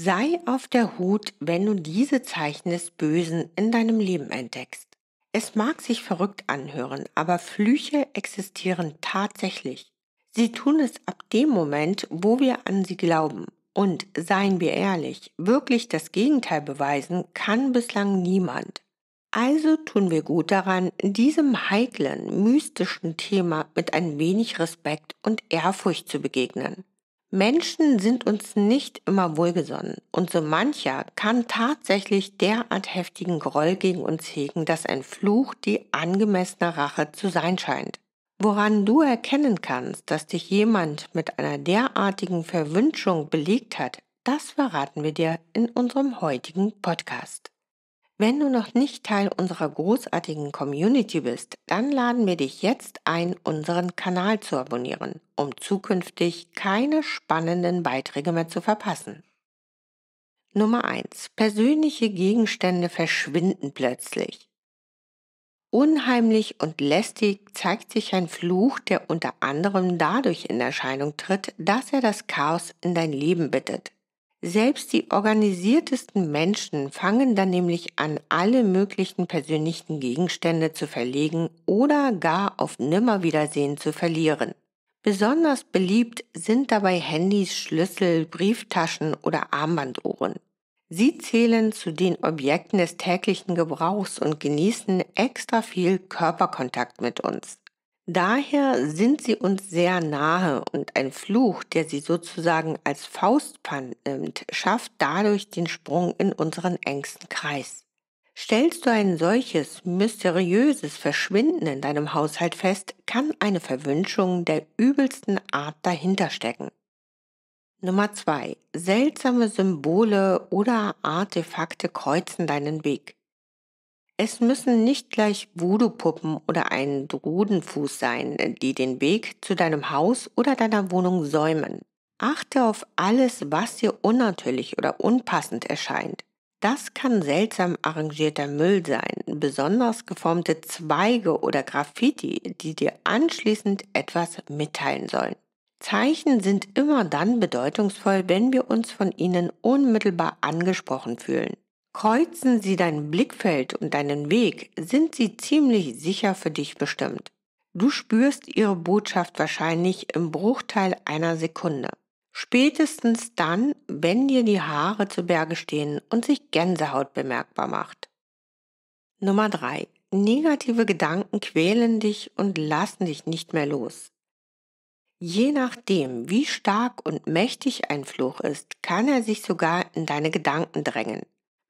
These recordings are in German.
Sei auf der Hut, wenn du diese Zeichen des Bösen in deinem Leben entdeckst. Es mag sich verrückt anhören, aber Flüche existieren tatsächlich. Sie tun es ab dem Moment, wo wir an sie glauben. Und seien wir ehrlich, wirklich das Gegenteil beweisen kann bislang niemand. Also tun wir gut daran, diesem heiklen, mystischen Thema mit ein wenig Respekt und Ehrfurcht zu begegnen. Menschen sind uns nicht immer wohlgesonnen und so mancher kann tatsächlich derart heftigen Groll gegen uns hegen, dass ein Fluch die angemessene Rache zu sein scheint. Woran du erkennen kannst, dass dich jemand mit einer derartigen Verwünschung belegt hat, das verraten wir dir in unserem heutigen Podcast. Wenn du noch nicht Teil unserer großartigen Community bist, dann laden wir dich jetzt ein, unseren Kanal zu abonnieren, um zukünftig keine spannenden Beiträge mehr zu verpassen. Nummer 1. Persönliche Gegenstände verschwinden plötzlich. Unheimlich und lästig zeigt sich ein Fluch, der unter anderem dadurch in Erscheinung tritt, dass er das Chaos in dein Leben bittet, selbst die organisiertesten Menschen fangen dann nämlich an, alle möglichen persönlichen Gegenstände zu verlegen oder gar auf Nimmerwiedersehen zu verlieren. Besonders beliebt sind dabei Handys, Schlüssel, Brieftaschen oder Armbanduhren. Sie zählen zu den Objekten des täglichen Gebrauchs und genießen extra viel Körperkontakt mit uns. Daher sind sie uns sehr nahe und ein Fluch, der sie sozusagen als Faustpfand nimmt, schafft dadurch den Sprung in unseren engsten Kreis. Stellst du ein solches mysteriöses Verschwinden in deinem Haushalt fest, kann eine Verwünschung der übelsten Art dahinter stecken. Nummer zwei: Seltsame Symbole oder Artefakte kreuzen deinen Weg. Es müssen nicht gleich Voodoo-Puppen oder ein Drudenfuß sein, die den Weg zu deinem Haus oder deiner Wohnung säumen. Achte auf alles, was dir unnatürlich oder unpassend erscheint. Das kann seltsam arrangierter Müll sein, besonders geformte Zweige oder Graffiti, die dir anschließend etwas mitteilen sollen. Zeichen sind immer dann bedeutungsvoll, wenn wir uns von ihnen unmittelbar angesprochen fühlen. Kreuzen sie dein Blickfeld und deinen Weg, sind sie ziemlich sicher für dich bestimmt. Du spürst ihre Botschaft wahrscheinlich im Bruchteil einer Sekunde. Spätestens dann, wenn dir die Haare zu Berge stehen und sich Gänsehaut bemerkbar macht. Nummer drei: Negative Gedanken quälen dich und lassen dich nicht mehr los. Je nachdem, wie stark und mächtig ein Fluch ist, kann er sich sogar in deine Gedanken drängen.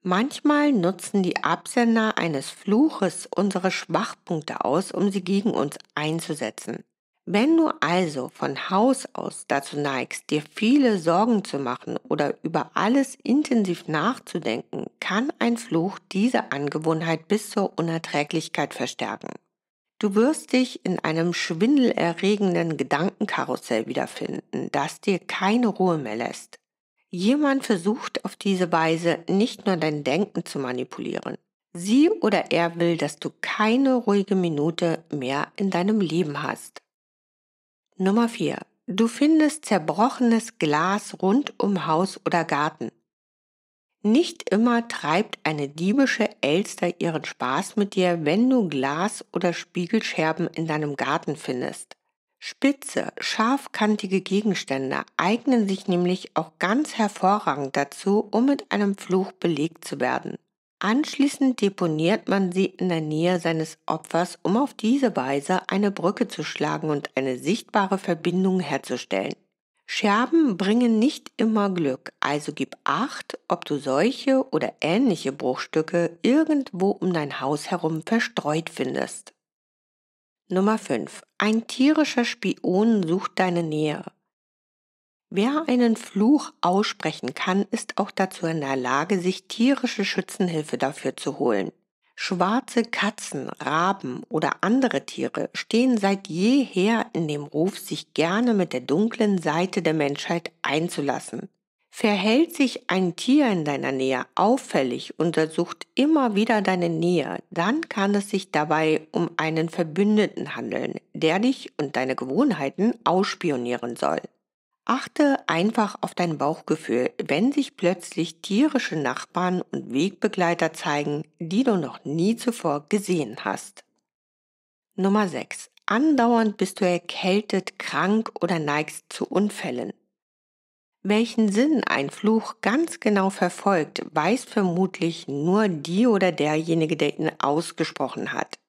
Manchmal nutzen die Absender eines Fluches unsere Schwachpunkte aus, um sie gegen uns einzusetzen. Wenn du also von Haus aus dazu neigst, dir viele Sorgen zu machen oder über alles intensiv nachzudenken, kann ein Fluch diese Angewohnheit bis zur Unerträglichkeit verstärken. Du wirst dich in einem schwindelerregenden Gedankenkarussell wiederfinden, das dir keine Ruhe mehr lässt. Jemand versucht auf diese Weise nicht nur dein Denken zu manipulieren. Sie oder er will, dass du keine ruhige Minute mehr in deinem Leben hast. Nummer 4. Du findest zerbrochenes Glas rund um Haus oder Garten. Nicht immer treibt eine diebische Elster ihren Spaß mit dir, wenn du Glas oder Spiegelscherben in deinem Garten findest. Spitze, scharfkantige Gegenstände eignen sich nämlich auch ganz hervorragend dazu, um mit einem Fluch belegt zu werden. Anschließend deponiert man sie in der Nähe seines Opfers, um auf diese Weise eine Brücke zu schlagen und eine sichtbare Verbindung herzustellen. Scherben bringen nicht immer Glück, also gib acht, ob du solche oder ähnliche Bruchstücke irgendwo um dein Haus herum verstreut findest. Nummer 5. Ein tierischer Spion sucht deine Nähe. Wer einen Fluch aussprechen kann, ist auch dazu in der Lage, sich tierische Schützenhilfe dafür zu holen. Schwarze Katzen, Raben oder andere Tiere stehen seit jeher in dem Ruf, sich gerne mit der dunklen Seite der Menschheit einzulassen. Verhält sich ein Tier in deiner Nähe auffällig und sucht immer wieder deine Nähe, dann kann es sich dabei um einen Verbündeten handeln, der dich und deine Gewohnheiten ausspionieren soll. Achte einfach auf dein Bauchgefühl, wenn sich plötzlich tierische Nachbarn und Wegbegleiter zeigen, die du noch nie zuvor gesehen hast. Nummer 6. Andauernd bist du erkältet, krank oder neigst zu Unfällen. Welchen Sinn ein Fluch ganz genau verfolgt, weiß vermutlich nur die oder derjenige, der ihn ausgesprochen hat.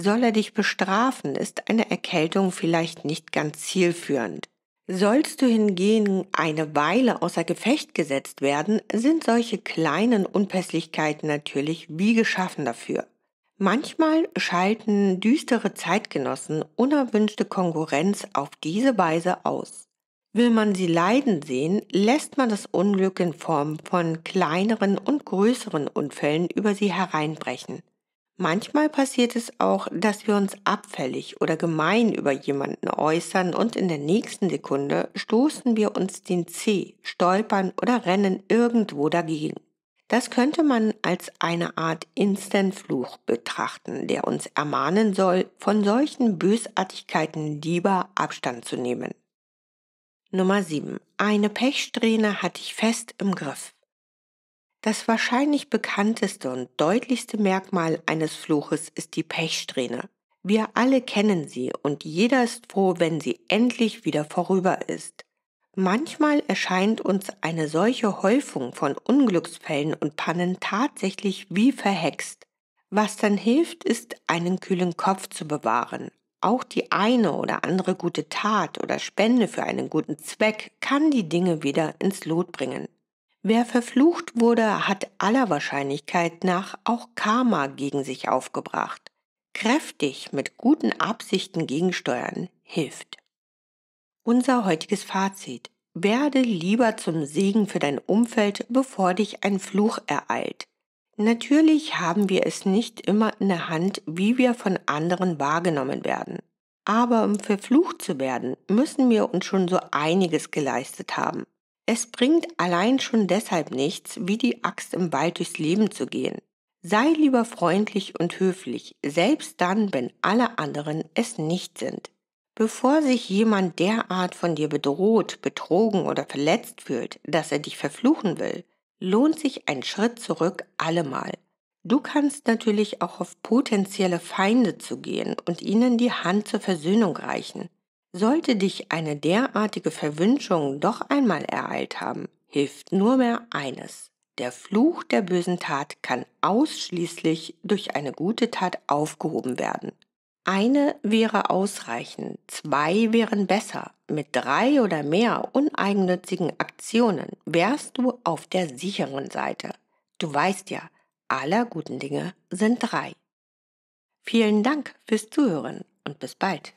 Soll er dich bestrafen, ist eine Erkältung vielleicht nicht ganz zielführend. Sollst du hingegen eine Weile außer Gefecht gesetzt werden, sind solche kleinen Unpässlichkeiten natürlich wie geschaffen dafür. Manchmal schalten düstere Zeitgenossen unerwünschte Konkurrenz auf diese Weise aus. Will man sie leiden sehen, lässt man das Unglück in Form von kleineren und größeren Unfällen über sie hereinbrechen. Manchmal passiert es auch, dass wir uns abfällig oder gemein über jemanden äußern und in der nächsten Sekunde stoßen wir uns den Zeh, stolpern oder rennen irgendwo dagegen. Das könnte man als eine Art Instant-Fluch betrachten, der uns ermahnen soll, von solchen Bösartigkeiten lieber Abstand zu nehmen. Nummer 7. Eine Pechsträhne hatte ich fest im Griff. Das wahrscheinlich bekannteste und deutlichste Merkmal eines Fluches ist die Pechsträhne. Wir alle kennen sie und jeder ist froh, wenn sie endlich wieder vorüber ist. Manchmal erscheint uns eine solche Häufung von Unglücksfällen und Pannen tatsächlich wie verhext. Was dann hilft, ist, einen kühlen Kopf zu bewahren, auch die eine oder andere gute Tat oder Spende für einen guten Zweck kann die Dinge wieder ins Lot bringen. Wer verflucht wurde, hat aller Wahrscheinlichkeit nach auch Karma gegen sich aufgebracht. Kräftig mit guten Absichten gegensteuern hilft. Unser heutiges Fazit. Werde lieber zum Segen für dein Umfeld, bevor dich ein Fluch ereilt. Natürlich haben wir es nicht immer in der Hand, wie wir von anderen wahrgenommen werden. Aber um verflucht zu werden, müssen wir uns schon so einiges geleistet haben. Es bringt allein schon deshalb nichts, wie die Axt im Wald durchs Leben zu gehen. Sei lieber freundlich und höflich, selbst dann, wenn alle anderen es nicht sind. Bevor sich jemand derart von dir bedroht, betrogen oder verletzt fühlt, dass er dich verfluchen will, lohnt sich ein Schritt zurück allemal. Du kannst natürlich auch auf potenzielle Feinde zugehen und ihnen die Hand zur Versöhnung reichen. Sollte dich eine derartige Verwünschung doch einmal ereilt haben, hilft nur mehr eines. Der Fluch der bösen Tat kann ausschließlich durch eine gute Tat aufgehoben werden. Eine wäre ausreichend, zwei wären besser. Mit drei oder mehr uneigennützigen Aktionen wärst du auf der sicheren Seite. Du weißt ja, aller guten Dinge sind drei. Vielen Dank fürs Zuhören und bis bald.